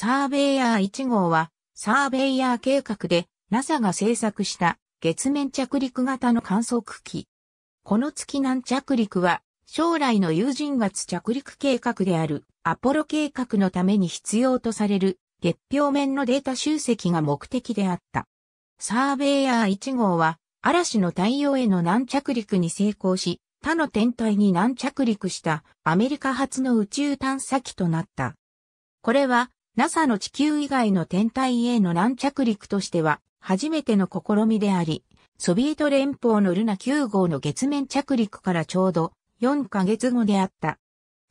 サーベイヤー1号は、サーベイヤー計画で NASA が製作した月面着陸型の観測機。この月南着陸は、将来の有人月着陸計画であるアポロ計画のために必要とされる月表面のデータ集積が目的であった。サーベイヤー1号は、嵐の太陽への南着陸に成功し、他の天体に南着陸したアメリカ初の宇宙探査機となった。これは NASA の地球以外の天体への乱着陸としては初めての試みであり、ソビエト連邦のルナ9号の月面着陸からちょうど4ヶ月後であった。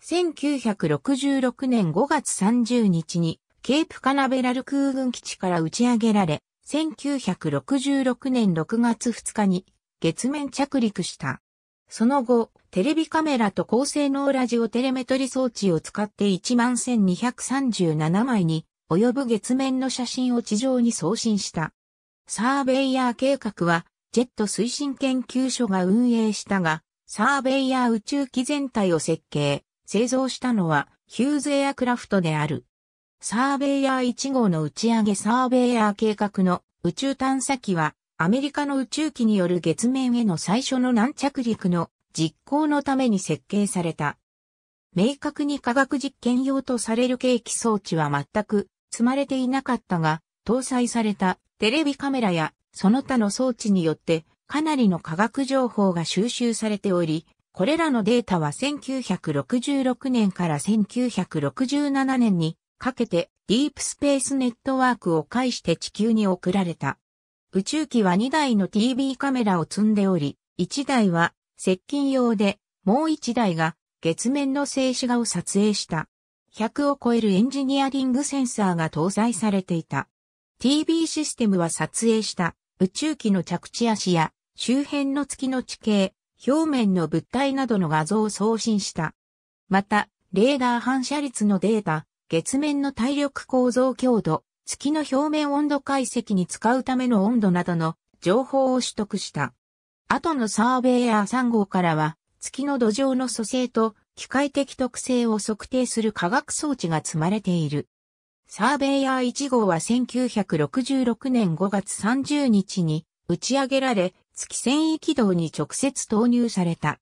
1966年5月30日にケープカナベラル空軍基地から打ち上げられ、1966年6月2日に月面着陸した。その後、テレビカメラと高性能ラジオテレメトリ装置を使って11237枚に及ぶ月面の写真を地上に送信した。サーベイヤー計画は、ジェット推進研究所が運営したが、サーベイヤー宇宙機全体を設計、製造したのはヒューズエアクラフトである。サーベイヤー1号の打ち上げサーベイヤー計画の宇宙探査機はアメリカの宇宙機による月面への最初の軟着陸の実行のために設計された。明確に科学実験用とされる計器装置は全く積まれていなかったが、搭載されたテレビカメラやその他の装置によってかなりの科学情報が収集されており、これらのデータは1966年から1967年にかけてディープスペースネットワークを介して地球に送られた。宇宙機は2台の TV カメラを積んでおり、1台は接近用で、もう1台が月面の静止画を撮影した。100を超えるエンジニアリングセンサーが搭載されていた。TV システムは撮影した宇宙機の着地足や周辺の月の地形、表面の物体などの画像を送信した。また、レーダー反射率のデータ、月面の体力構造強度、月の表面温度解析に使うための温度などの情報を取得した。後のサーベイヤー3号からは、月の土壌の組成と機械的特性を測定する科学装置が積まれている。サーベイヤー1号は1966年5月30日に打ち上げられ、月繊維軌道に直接投入された。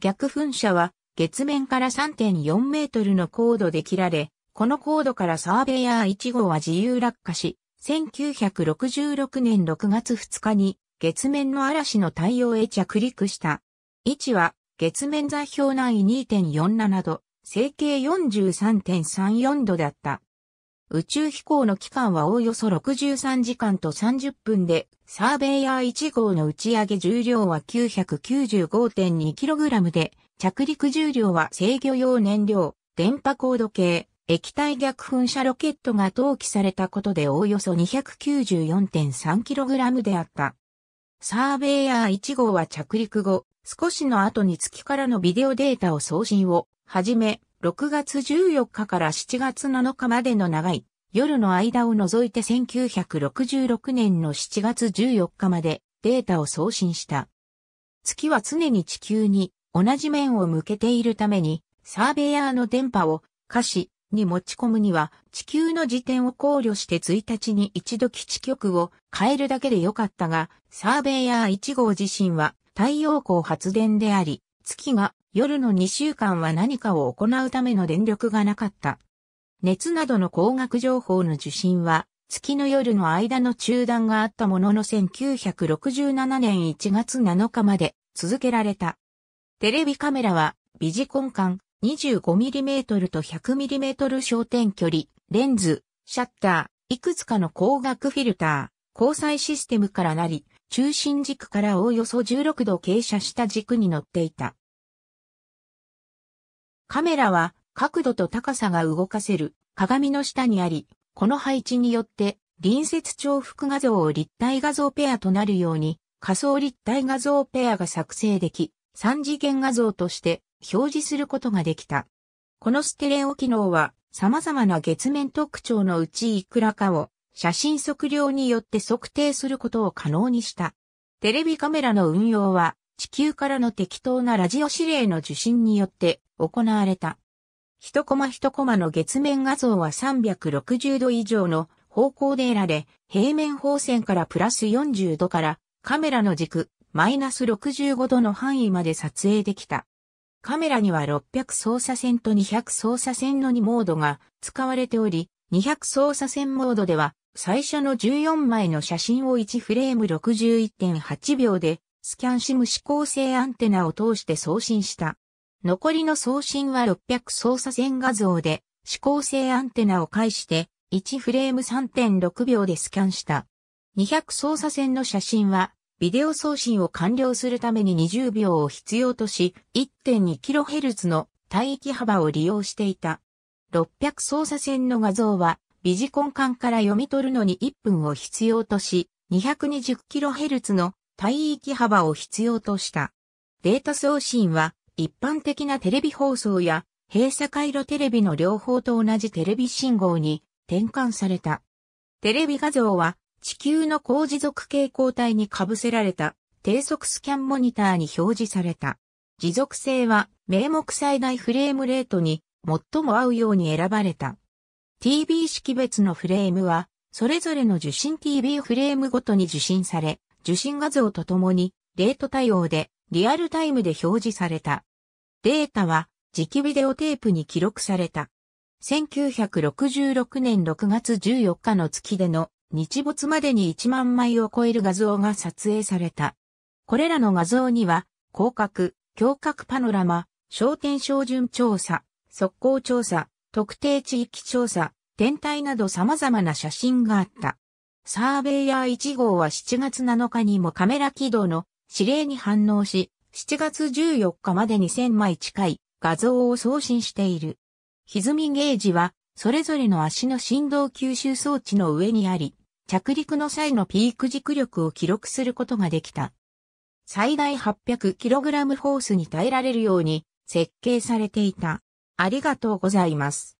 逆噴射は月面から3.4メートルの高度で切られ、この高度からサーベイヤー1号は自由落下し、1966年6月2日に月面の嵐の太陽へ着陸した。位置は月面座標内2.47度、整形43.34度だった。宇宙飛行の期間はおおよそ63時間と30分で、サーベイヤー1号の打ち上げ重量は 995.2kg で、着陸重量は制御用燃料、電波高度計、液体逆噴射ロケットが投棄されたことでおおよそ 294.3kg であった。サーベイヤー1号は着陸後、少しの後に月からのビデオデータを送信を、はじめ、6月14日から7月7日までの長い夜の間を除いて1966年の7月14日までデータを送信した。月は常に地球に同じ面を向けているためにサーベイヤーの電波を可視、に持ち込むには地球の時点を考慮して1日に一度基地局を変えるだけでよかったが、サーベイヤー1号自身は太陽光発電であり、月が夜の2週間は何かを行うための電力がなかった。熱などの光学情報の受信は月の夜の間の中断があったものの1967年1月7日まで続けられた。テレビカメラはビジコン管、25mm と 100mm 焦点距離、レンズ、シャッター、いくつかの光学フィルター、交際システムからなり、中心軸からおおよそ16度傾斜した軸に乗っていた。カメラは角度と高さが動かせる鏡の下にあり、この配置によって隣接重複画像を立体画像ペアとなるように仮想立体画像ペアが作成でき、三次元画像として表示することができた。このステレオ機能は様々な月面特徴のうちいくらかを写真測量によって測定することを可能にした。テレビカメラの運用は地球からの適当なラジオ指令の受信によって行われた。一コマ一コマの月面画像は360度以上の方向で得られ、平面方線からプラス40度からカメラの軸、マイナス65度の範囲まで撮影できた。カメラには600操作線と200操作線の2モードが使われており、200操作線モードでは最初の14枚の写真を1フレーム61.8秒でスキャンシム指向性アンテナを通して送信した。残りの送信は600操作線画像で指向性アンテナを介して1フレーム3.6秒でスキャンした。200操作線の写真はビデオ送信を完了するために20秒を必要とし、1.2kHz の帯域幅を利用していた。600操作線の画像は、ビジコン管から読み取るのに1分を必要とし、220kHz の帯域幅を必要とした。データ送信は、一般的なテレビ放送や、閉鎖回路テレビの両方と同じテレビ信号に転換された。テレビ画像は地球の高持続蛍光体に被せられた低速スキャンモニターに表示された。持続性は名目最大フレームレートに最も合うように選ばれた。TB 識別のフレームは、それぞれの受信 TB フレームごとに受信され、受信画像とともに、レート対応で、リアルタイムで表示された。データは、磁気ビデオテープに記録された。1966年6月14日の月での日没までに1万枚を超える画像が撮影された。これらの画像には、広角、胸郭パノラマ、焦点照準調査、速攻調査、特定地域調査、天体など様々な写真があった。サーベイヤー1号は7月7日にもカメラ起動の指令に反応し、7月14日までに1000枚近い画像を送信している。歪みゲージは、それぞれの足の振動吸収装置の上にあり、着陸の際のピーク軸力を記録することができた。最大 800kg ホースに耐えられるように設計されていた。ありがとうございます。